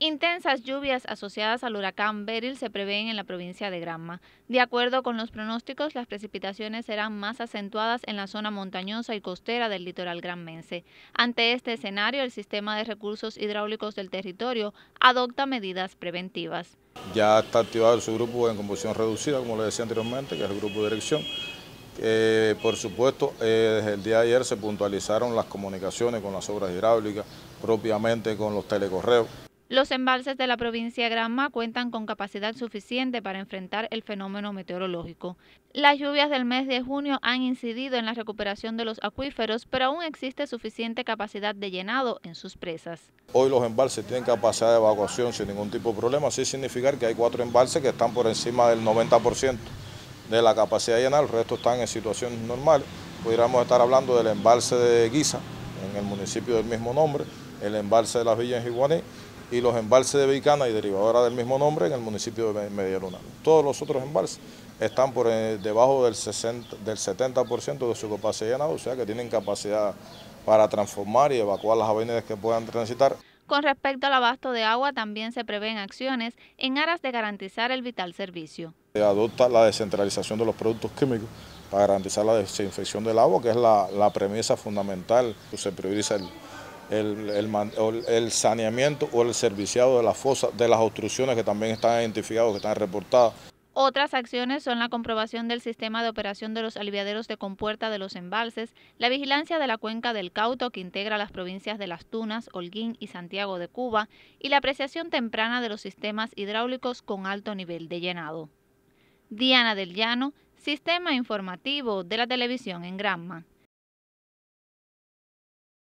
Intensas lluvias asociadas al huracán Beryl se prevén en la provincia de Granma. De acuerdo con los pronósticos, las precipitaciones serán más acentuadas en la zona montañosa y costera del litoral granmense. Ante este escenario, el sistema de recursos hidráulicos del territorio adopta medidas preventivas. Ya está activado su grupo en combustión reducida, como le decía anteriormente, que es el grupo de dirección. Eh, por supuesto, eh, desde el día de ayer se puntualizaron las comunicaciones con las obras hidráulicas, propiamente con los telecorreos. Los embalses de la provincia de Granma cuentan con capacidad suficiente para enfrentar el fenómeno meteorológico. Las lluvias del mes de junio han incidido en la recuperación de los acuíferos, pero aún existe suficiente capacidad de llenado en sus presas. Hoy los embalses tienen capacidad de evacuación sin ningún tipo de problema, así significa que hay cuatro embalses que están por encima del 90% de la capacidad de llenar, el resto están en situación normal. Pudiéramos estar hablando del embalse de Guisa, en el municipio del mismo nombre, el embalse de las Villas Iguaní, y los embalses de Vicana y derivadora del mismo nombre en el municipio de Medellín Todos los otros embalses están por eh, debajo del, 60, del 70% de su capacidad llenada, o sea que tienen capacidad para transformar y evacuar las avenidas que puedan transitar. Con respecto al abasto de agua, también se prevén acciones en aras de garantizar el vital servicio. Se adopta la descentralización de los productos químicos para garantizar la desinfección del agua, que es la, la premisa fundamental. Se prioriza el, el, saneamiento o el serviciado de las fosas, de las obstrucciones que también están identificadas, que están reportadas. Otras acciones son la comprobación del sistema de operación de los aliviaderos de compuerta de los embalses, la vigilancia de la cuenca del Cauto que integra las provincias de Las Tunas, Holguín y Santiago de Cuba y la apreciación temprana de los sistemas hidráulicos con alto nivel de llenado. Diana del Llano, Sistema Informativo de la Televisión en Granma.